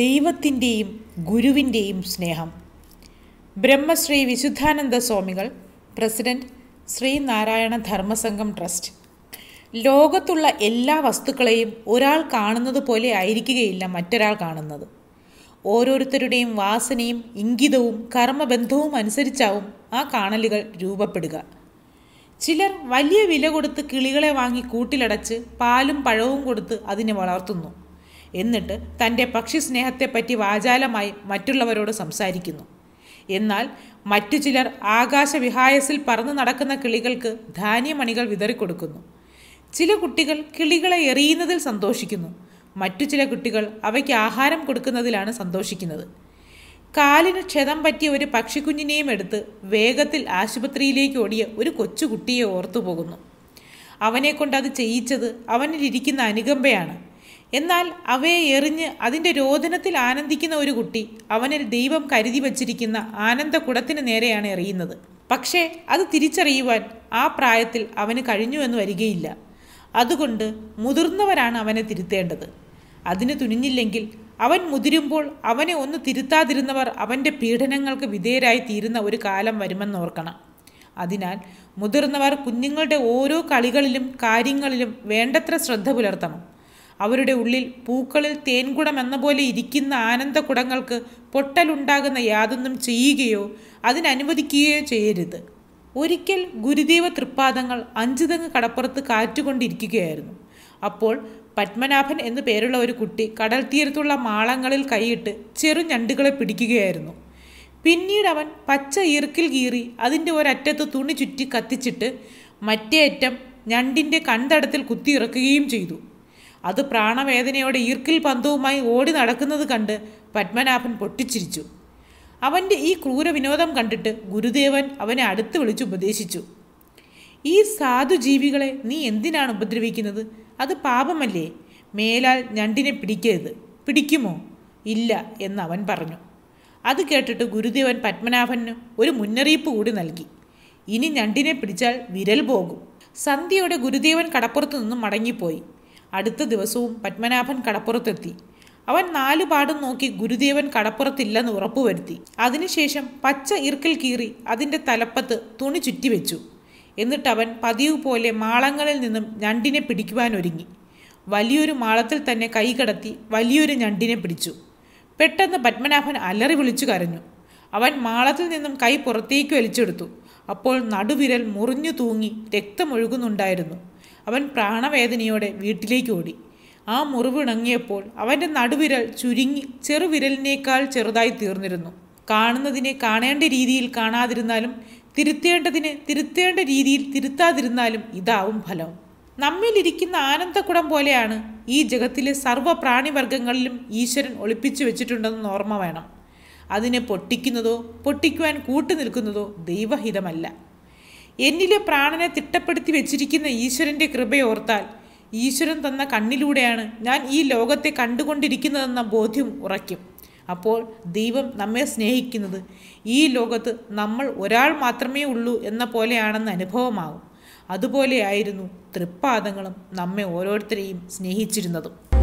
ദൈവത്തിൻ്റെയും ഗുരുവിൻ്റെയും സ്നേഹം ബ്രഹ്മശ്രീ വിശുദ്ധാനന്ദ സ്വാമികൾ പ്രസിഡന്റ് ശ്രീനാരായണ ധർമ്മസംഘം ട്രസ്റ്റ് ലോകത്തുള്ള എല്ലാ വസ്തുക്കളെയും ഒരാൾ കാണുന്നത് പോലെ ആയിരിക്കുകയില്ല മറ്റൊരാൾ കാണുന്നത് ഓരോരുത്തരുടെയും വാസനയും ഇംഗിതവും കർമ്മബന്ധവും അനുസരിച്ചാവും ആ കാണലുകൾ രൂപപ്പെടുക ചിലർ വലിയ വില കൊടുത്ത് കിളികളെ വാങ്ങി കൂട്ടിലടച്ച് പാലും പഴവും കൊടുത്ത് അതിനെ വളർത്തുന്നു എന്നിട്ട് തൻ്റെ പക്ഷി സ്നേഹത്തെപ്പറ്റി വാചാലമായി മറ്റുള്ളവരോട് സംസാരിക്കുന്നു എന്നാൽ മറ്റു ചിലർ ആകാശവിഹായസിൽ പറന്നു നടക്കുന്ന കിളികൾക്ക് ധാന്യമണികൾ വിതറിക്കൊടുക്കുന്നു ചില കുട്ടികൾ കിളികളെ എറിയുന്നതിൽ സന്തോഷിക്കുന്നു മറ്റു ചില കുട്ടികൾ അവയ്ക്ക് ആഹാരം കൊടുക്കുന്നതിലാണ് സന്തോഷിക്കുന്നത് കാലിന് ക്ഷതം പറ്റിയ ഒരു പക്ഷിക്കുഞ്ഞിനെയും എടുത്ത് വേഗത്തിൽ ആശുപത്രിയിലേക്ക് ഓടിയ ഒരു കൊച്ചുകുട്ടിയെ ഓർത്തുപോകുന്നു അവനെക്കൊണ്ട് അത് ചെയ്യിച്ചത് അവനിലിരിക്കുന്ന അനുകമ്പയാണ് എന്നാൽ അവയെ എറിഞ്ഞ് അതിൻ്റെ രോദനത്തിൽ ആനന്ദിക്കുന്ന ഒരു കുട്ടി അവനിൽ ദൈവം കരുതി വച്ചിരിക്കുന്ന ആനന്ദകുടത്തിന് നേരെയാണ് എറിയുന്നത് പക്ഷേ അത് തിരിച്ചറിയുവാൻ ആ പ്രായത്തിൽ അവന് കഴിഞ്ഞു എന്ന് വരികയില്ല അതുകൊണ്ട് മുതിർന്നവരാണ് അവനെ തിരുത്തേണ്ടത് അതിന് തുനിഞ്ഞില്ലെങ്കിൽ അവൻ മുതിരുമ്പോൾ അവനെ ഒന്ന് തിരുത്താതിരുന്നവർ അവൻ്റെ പീഡനങ്ങൾക്ക് വിധേയരായി തീരുന്ന ഒരു കാലം വരുമെന്നോർക്കണം അതിനാൽ മുതിർന്നവർ കുഞ്ഞുങ്ങളുടെ ഓരോ കളികളിലും കാര്യങ്ങളിലും വേണ്ടത്ര ശ്രദ്ധ പുലർത്തണം അവരുടെ ഉള്ളിൽ പൂക്കളിൽ തേൻകുടം എന്ന പോലെ ഇരിക്കുന്ന ആനന്ദകുടങ്ങൾക്ക് പൊട്ടലുണ്ടാകുന്ന യാതൊന്നും ചെയ്യുകയോ അതിനനുവദിക്കുകയോ ചെയ്യരുത് ഒരിക്കൽ ഗുരുദേവ തൃപ്പാദങ്ങൾ അഞ്ചുതങ്ങ് കടപ്പുറത്ത് കാറ്റുകൊണ്ടിരിക്കുകയായിരുന്നു അപ്പോൾ പത്മനാഭൻ എന്നു പേരുള്ള ഒരു കുട്ടി കടൽ തീരത്തുള്ള മാളങ്ങളിൽ കൈയിട്ട് ചെറു ഞണ്ടുകളെ പിടിക്കുകയായിരുന്നു പിന്നീട് അവൻ പച്ച ഈർക്കിൽ കീറി അതിൻ്റെ ഒരറ്റത്ത് തുണി ചുറ്റി കത്തിച്ചിട്ട് മറ്റേ അറ്റം ഞണ്ടിൻ്റെ കണ്ടടത്തിൽ കുത്തിയിറക്കുകയും ചെയ്തു അത് പ്രാണവേദനയോടെ ഈർക്കിൽ പന്തവുമായി ഓടി നടക്കുന്നത് കണ്ട് പത്മനാഭൻ പൊട്ടിച്ചിരിച്ചു അവൻ്റെ ഈ ക്രൂരവിനോദം കണ്ടിട്ട് ഗുരുദേവൻ അവനെ അടുത്ത് വിളിച്ച് ഉപദേശിച്ചു ഈ സാധുജീവികളെ നീ എന്തിനാണ് ഉപദ്രവിക്കുന്നത് അത് പാപമല്ലേ മേലാൽ ഞണ്ടിനെ പിടിക്കരുത് പിടിക്കുമോ ഇല്ല എന്ന് അവൻ പറഞ്ഞു അത് കേട്ടിട്ട് ഗുരുദേവൻ പത്മനാഭന് ഒരു മുന്നറിയിപ്പ് കൂടി നൽകി ഇനി ഞണ്ടിനെ പിടിച്ചാൽ വിരൽ പോകും സന്ധ്യയോടെ ഗുരുദേവൻ കടപ്പുറത്തു നിന്നും മടങ്ങിപ്പോയി അടുത്ത ദിവസവും പത്മനാഭൻ കടപ്പുറത്തെത്തി അവൻ നാലുപാടും നോക്കി ഗുരുദേവൻ കടപ്പുറത്തില്ലെന്ന് ഉറപ്പുവരുത്തി അതിനുശേഷം പച്ച ഇർക്കൽ കീറി അതിൻ്റെ തലപ്പത്ത് തുണി ചുറ്റിവെച്ചു എന്നിട്ട് അവൻ പതിവ് പോലെ മാളങ്ങളിൽ നിന്നും ഞണ്ടിനെ പിടിക്കുവാനൊരുങ്ങി വലിയൊരു മാളത്തിൽ തന്നെ കൈ കടത്തി വലിയൊരു ഞണ്ടിനെ പിടിച്ചു പെട്ടെന്ന് പത്മനാഭൻ അലറി വിളിച്ചു കരഞ്ഞു അവൻ മാളത്തിൽ നിന്നും കൈ പുറത്തേക്ക് വലിച്ചെടുത്തു അപ്പോൾ നടുവിരൽ മുറിഞ്ഞു തൂങ്ങി രക്തമൊഴുകുന്നുണ്ടായിരുന്നു അവൻ പ്രാണവേദനയോടെ വീട്ടിലേക്ക് ഓടി ആ മുറിവിണങ്ങിയപ്പോൾ അവൻ്റെ നടുവിരൽ ചുരുങ്ങി ചെറുവിരലിനേക്കാൾ ചെറുതായി തീർന്നിരുന്നു കാണുന്നതിനെ കാണേണ്ട രീതിയിൽ കാണാതിരുന്നാലും തിരുത്തേണ്ടതിന് തിരുത്തേണ്ട രീതിയിൽ തിരുത്താതിരുന്നാലും ഇതാവും ഫലം നമ്മിലിരിക്കുന്ന ആനന്ദക്കുടം പോലെയാണ് ഈ ജഗത്തിലെ സർവ്വ ഈശ്വരൻ ഒളിപ്പിച്ചു വെച്ചിട്ടുണ്ടെന്ന് ഓർമ്മ വേണം അതിനെ പൊട്ടിക്കുന്നതോ പൊട്ടിക്കുവാൻ കൂട്ടുനിൽക്കുന്നതോ ദൈവഹിതമല്ല എന്നിലെ പ്രാണനെ തിട്ടപ്പെടുത്തി വെച്ചിരിക്കുന്ന ഈശ്വരൻ്റെ കൃപയോർത്താൽ ഈശ്വരൻ തന്ന കണ്ണിലൂടെയാണ് ഞാൻ ഈ ലോകത്തെ കണ്ടുകൊണ്ടിരിക്കുന്നതെന്ന ബോധ്യം ഉറയ്ക്കും അപ്പോൾ ദൈവം നമ്മെ സ്നേഹിക്കുന്നത് ഈ ലോകത്ത് നമ്മൾ ഒരാൾ മാത്രമേ ഉള്ളൂ എന്ന പോലെയാണെന്ന് അനുഭവമാകും അതുപോലെയായിരുന്നു തൃപ്പാദങ്ങളും നമ്മെ ഓരോരുത്തരെയും സ്നേഹിച്ചിരുന്നതും